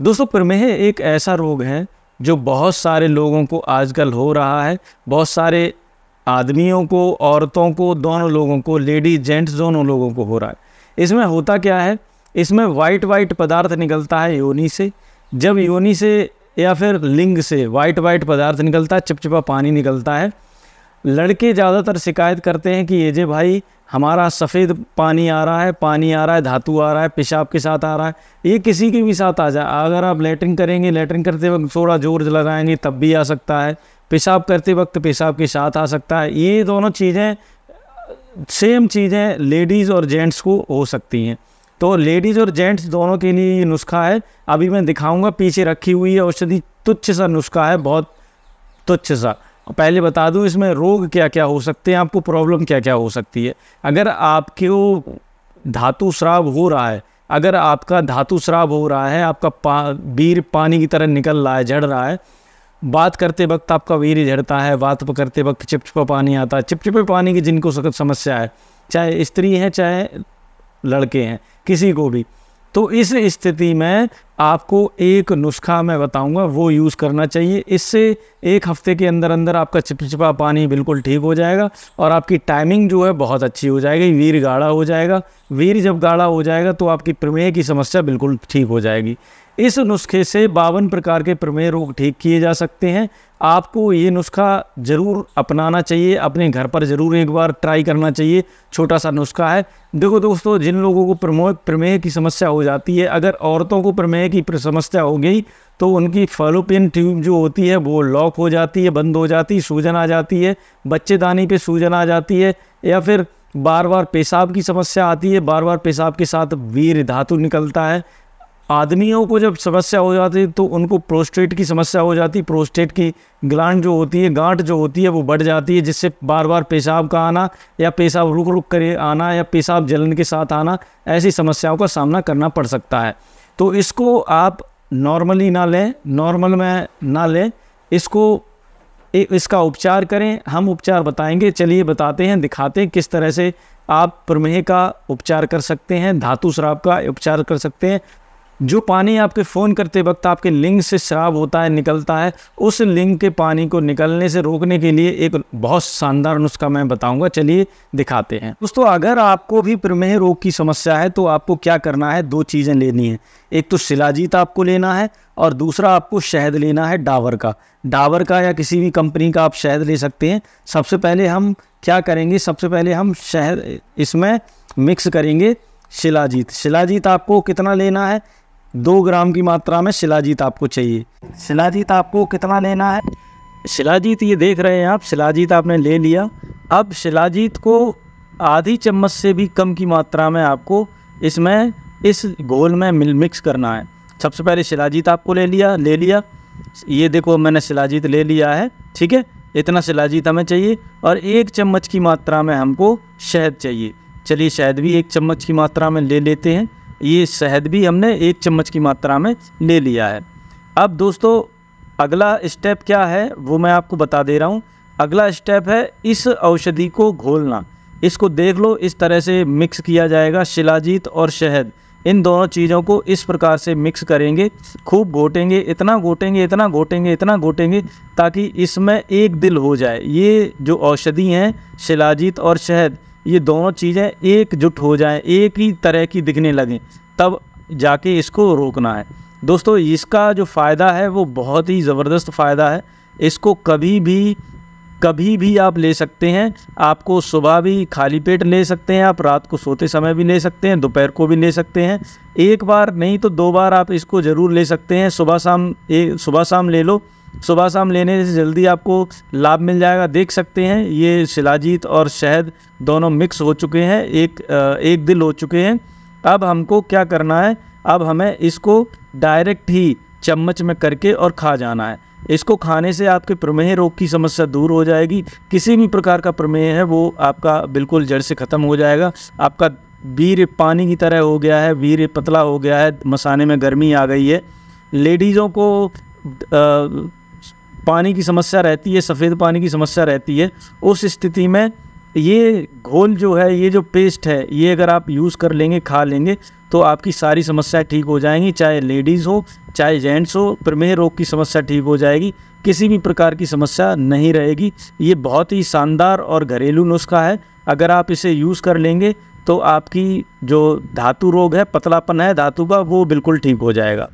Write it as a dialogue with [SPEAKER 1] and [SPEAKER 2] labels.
[SPEAKER 1] दोस्तों प्रमेह एक ऐसा रोग है जो बहुत सारे लोगों को आजकल हो रहा है बहुत सारे आदमियों को औरतों को दोनों लोगों को लेडीज जेंट्स दोनों लोगों को हो रहा है इसमें होता क्या है इसमें वाइट वाइट पदार्थ निकलता है योनी से जब योनी से या फिर लिंग से वाइट वाइट पदार्थ निकलता है चिपचिपा पानी निकलता है लड़के ज़्यादातर शिकायत करते हैं कि ये जे भाई हमारा सफ़ेद पानी आ रहा है पानी आ रहा है धातु आ रहा है पेशाब के साथ आ रहा है ये किसी के भी साथ आ जाए अगर आप लेटरिंग करेंगे लेटरिंग करते वक्त थोड़ा जोर लगाएंगे तब भी आ सकता है पेशाब करते वक्त पेशाब के साथ आ सकता है ये दोनों चीज़ें सेम चीज़ें लेडीज़ और जेंट्स को हो सकती हैं तो लेडीज़ और जेंट्स दोनों के लिए ये नुस्खा है अभी मैं दिखाऊंगा पीछे रखी हुई है औषधि तुच्छ सा नुस्खा है बहुत तुच्छ सा पहले बता दूं इसमें रोग क्या क्या हो सकते हैं आपको प्रॉब्लम क्या क्या हो सकती है अगर आपके वो धातु श्राव हो रहा है अगर आपका धातु श्राव हो रहा है आपका पा वीर पानी की तरह निकल रहा है झड़ रहा है बात करते वक्त आपका वीर झड़ता है बात करते वक्त चिपचिपा पानी आता है चिपचिपे पानी की जिनको समस्या है चाहे स्त्री है चाहे लड़के हैं किसी को भी तो इस स्थिति में आपको एक नुस्खा मैं बताऊंगा वो यूज़ करना चाहिए इससे एक हफ्ते के अंदर अंदर आपका चिपचिपा पानी बिल्कुल ठीक हो जाएगा और आपकी टाइमिंग जो है बहुत अच्छी हो जाएगी वीर गाढ़ा हो जाएगा वीर जब गाढ़ा हो जाएगा तो आपकी प्रमेह की समस्या बिल्कुल ठीक हो जाएगी इस नुस्खे से बावन प्रकार के प्रमेह रोग ठीक किए जा सकते हैं आपको ये नुस्खा ज़रूर अपनाना चाहिए अपने घर पर ज़रूर एक बार ट्राई करना चाहिए छोटा सा नुस्खा है देखो दोस्तों जिन लोगों को प्रमोह प्रमेह की समस्या हो जाती है अगर औरतों को प्रमेह की समस्या हो गई तो उनकी फलोपियन ट्यूब जो होती है वो लॉक हो जाती है बंद हो जाती है सूजन आ जाती है बच्चेदानी पे सूजन आ जाती है या फिर बार बार पेशाब की समस्या आती है बार बार पेशाब के साथ वीर धातु निकलता है आदमियों को जब समस्या हो जाती है तो उनको प्रोस्टेट की समस्या हो जाती प्रोस्टेट की ग्लांड जो होती है गांठ जो होती है वो बढ़ जाती है जिससे बार बार पेशाब का आना या पेशाब रुक रुक कर आना या पेशाब जलन के साथ आना ऐसी समस्याओं का सामना करना पड़ सकता है तो इसको आप नॉर्मली ना लें नॉर्मल में ना लें इसको इसका उपचार करें हम उपचार बताएंगे चलिए बताते हैं दिखाते हैं किस तरह से आप प्रमेह का उपचार कर सकते हैं धातु श्राप का उपचार कर सकते हैं जो पानी आपके फ़ोन करते वक्त आपके लिंग से शराब होता है निकलता है उस लिंग के पानी को निकलने से रोकने के लिए एक बहुत शानदार नुस्खा मैं बताऊंगा चलिए दिखाते हैं दोस्तों अगर आपको भी प्रमेह रोग की समस्या है तो आपको क्या करना है दो चीज़ें लेनी है एक तो शिलाजीत आपको लेना है और दूसरा आपको शहद लेना है डावर का डावर का या किसी भी कंपनी का आप शहद ले सकते हैं सबसे पहले हम क्या करेंगे सबसे पहले हम शहद इसमें मिक्स करेंगे शिलाजीत शिलाजीत आपको कितना लेना है दो ग्राम की मात्रा में शिलाजीत आपको चाहिए शिलाजीत आपको कितना लेना है शिलाजीत ये देख रहे हैं आप शिलाजीत आपने ले लिया अब शिलाजीत को आधी चम्मच से भी कम की मात्रा में आपको इसमें इस घोल में मिल मिक्स करना है सबसे पहले शिलाजीत आपको ले लिया ले लिया ये देखो मैंने शिलाजीत ले लिया है ठीक है इतना शिलाजीत हमें चाहिए और एक चम्मच की मात्रा में हमको शहद चाहिए चलिए शहद भी एक चम्मच की मात्रा में ले लेते हैं ये शहद भी हमने एक चम्मच की मात्रा में ले लिया है अब दोस्तों अगला स्टेप क्या है वो मैं आपको बता दे रहा हूँ अगला स्टेप है इस औषधि को घोलना इसको देख लो इस तरह से मिक्स किया जाएगा शिलाजीत और शहद इन दोनों चीज़ों को इस प्रकार से मिक्स करेंगे खूब घोटेंगे इतना घोटेंगे इतना घोटेंगे इतना घोटेंगे ताकि इसमें एक दिल हो जाए ये जो औषधि हैं शिलाजीत और शहद ये दोनों चीज़ें एकजुट हो जाए एक ही तरह की दिखने लगें तब जाके इसको रोकना है दोस्तों इसका जो फ़ायदा है वो बहुत ही ज़बरदस्त फ़ायदा है इसको कभी भी कभी भी आप ले सकते हैं आपको सुबह भी खाली पेट ले सकते हैं आप रात को सोते समय भी ले सकते हैं दोपहर को भी ले सकते हैं एक बार नहीं तो दो बार आप इसको ज़रूर ले सकते हैं सुबह शाम एक सुबह शाम ले लो सुबह शाम लेने से जल्दी आपको लाभ मिल जाएगा देख सकते हैं ये शिलाजीत और शहद दोनों मिक्स हो चुके हैं एक एक दिल हो चुके हैं अब हमको क्या करना है अब हमें इसको डायरेक्ट ही चम्मच में करके और खा जाना है इसको खाने से आपके प्रमेह रोग की समस्या दूर हो जाएगी किसी भी प्रकार का प्रमेह है वो आपका बिल्कुल जड़ से ख़त्म हो जाएगा आपका वीर पानी की तरह हो गया है वीर पतला हो गया है मसाने में गर्मी आ गई है लेडीज़ों को आ, पानी की समस्या रहती है सफ़ेद पानी की समस्या रहती है उस स्थिति में ये घोल जो है ये जो पेस्ट है ये अगर आप यूज़ कर लेंगे खा लेंगे तो आपकी सारी समस्याएं ठीक हो जाएंगी चाहे लेडीज़ हो चाहे जेंट्स हो प्रमेह रोग की समस्या ठीक हो जाएगी किसी भी प्रकार की समस्या नहीं रहेगी ये बहुत ही शानदार और घरेलू नुस्खा है अगर आप इसे यूज़ कर लेंगे तो आपकी जो धातु रोग है पतलापन है धातु का वो बिल्कुल ठीक हो जाएगा